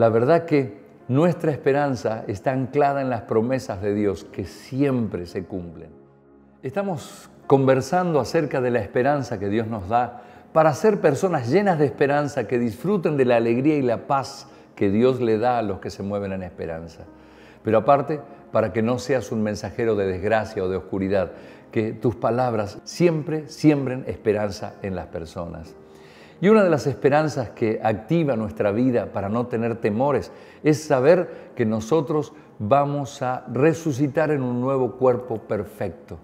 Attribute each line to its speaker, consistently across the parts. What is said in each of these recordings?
Speaker 1: La verdad que nuestra esperanza está anclada en las promesas de Dios que siempre se cumplen. Estamos conversando acerca de la esperanza que Dios nos da para ser personas llenas de esperanza que disfruten de la alegría y la paz que Dios le da a los que se mueven en esperanza. Pero aparte, para que no seas un mensajero de desgracia o de oscuridad, que tus palabras siempre siembren esperanza en las personas. Y una de las esperanzas que activa nuestra vida para no tener temores es saber que nosotros vamos a resucitar en un nuevo cuerpo perfecto.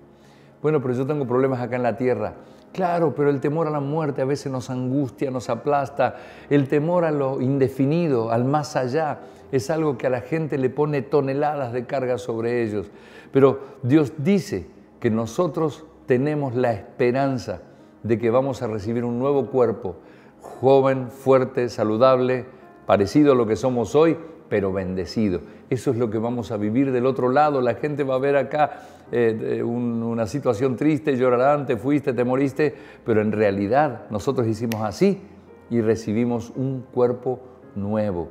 Speaker 1: Bueno, pero yo tengo problemas acá en la tierra. Claro, pero el temor a la muerte a veces nos angustia, nos aplasta. El temor a lo indefinido, al más allá, es algo que a la gente le pone toneladas de carga sobre ellos. Pero Dios dice que nosotros tenemos la esperanza de que vamos a recibir un nuevo cuerpo, joven, fuerte, saludable, parecido a lo que somos hoy, pero bendecido. Eso es lo que vamos a vivir del otro lado. La gente va a ver acá eh, eh, una situación triste, llorarán, te fuiste, te moriste, pero en realidad nosotros hicimos así y recibimos un cuerpo nuevo.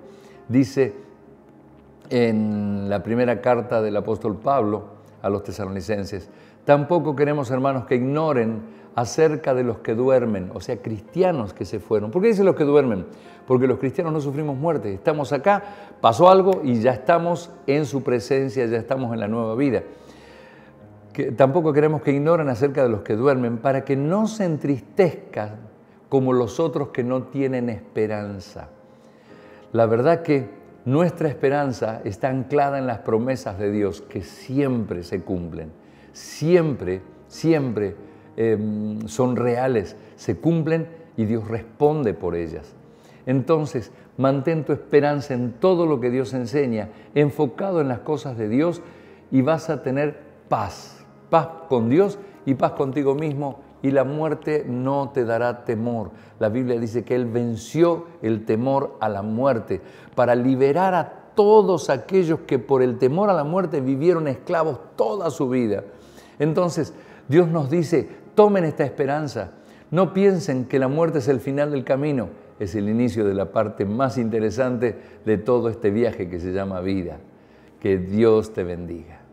Speaker 1: Dice en la primera carta del apóstol Pablo, a los tesalonicenses. Tampoco queremos, hermanos, que ignoren acerca de los que duermen, o sea, cristianos que se fueron. ¿Por qué dice los que duermen? Porque los cristianos no sufrimos muerte. Estamos acá, pasó algo y ya estamos en su presencia, ya estamos en la nueva vida. Que tampoco queremos que ignoren acerca de los que duermen, para que no se entristezcan como los otros que no tienen esperanza. La verdad que nuestra esperanza está anclada en las promesas de Dios que siempre se cumplen, siempre, siempre em, son reales, se cumplen y Dios responde por ellas. Entonces, mantén tu esperanza en todo lo que Dios enseña, enfocado en las cosas de Dios y vas a tener paz, paz con Dios y paz contigo mismo y la muerte no te dará temor. La Biblia dice que Él venció el temor a la muerte para liberar a todos aquellos que por el temor a la muerte vivieron esclavos toda su vida. Entonces, Dios nos dice, tomen esta esperanza, no piensen que la muerte es el final del camino, es el inicio de la parte más interesante de todo este viaje que se llama vida. Que Dios te bendiga.